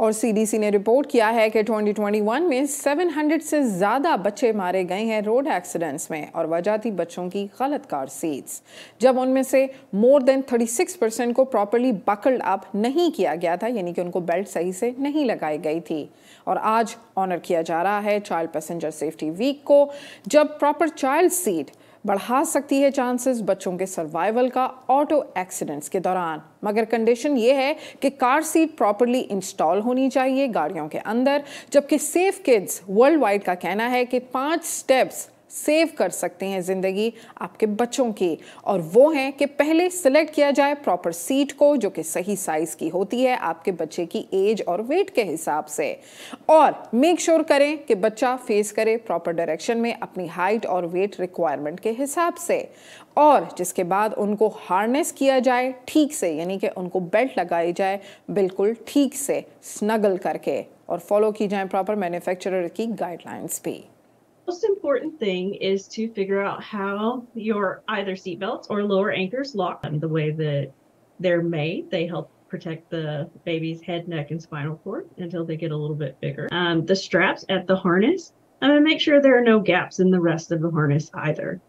और सीडीसी ने रिपोर्ट किया है कि 2021 में 700 से ज़्यादा बच्चे मारे गए हैं रोड एक्सीडेंट्स में और वजह थी बच्चों की गलत कार सीट्स जब उनमें से मोर देन 36 परसेंट को प्रॉपरली बकल्ड अप नहीं किया गया था यानी कि उनको बेल्ट सही से नहीं लगाई गई थी और आज ऑनर किया जा रहा है चाइल्ड पैसेंजर सेफ्टी वीक को जब प्रॉपर चाइल्ड सीट बढ़ा सकती है चांसेस बच्चों के सर्वाइवल का ऑटो एक्सीडेंट्स के दौरान मगर कंडीशन ये है कि कार सीट प्रॉपरली इंस्टॉल होनी चाहिए गाड़ियों के अंदर जबकि सेफ किड्स वर्ल्ड वाइड का कहना है कि पांच स्टेप्स सेव कर सकते हैं ज़िंदगी आपके बच्चों की और वो हैं कि पहले सिलेक्ट किया जाए प्रॉपर सीट को जो कि सही साइज़ की होती है आपके बच्चे की एज और वेट के हिसाब से और मेक श्योर sure करें कि बच्चा फेस करे प्रॉपर डायरेक्शन में अपनी हाइट और वेट रिक्वायरमेंट के हिसाब से और जिसके बाद उनको हार्नेस किया जाए ठीक से यानी कि उनको बेल्ट लगाई जाए बिल्कुल ठीक से स्नगल करके और फॉलो की जाए प्रॉपर मैन्युफैक्चरर की गाइडलाइंस भी most important thing is to figure out how your either seatbelts or lower anchors lock them the way that they're made. They help protect the baby's head, neck, and spinal cord until they get a little bit bigger. Um, the straps at the harness, I'm going to make sure there are no gaps in the rest of the harness either.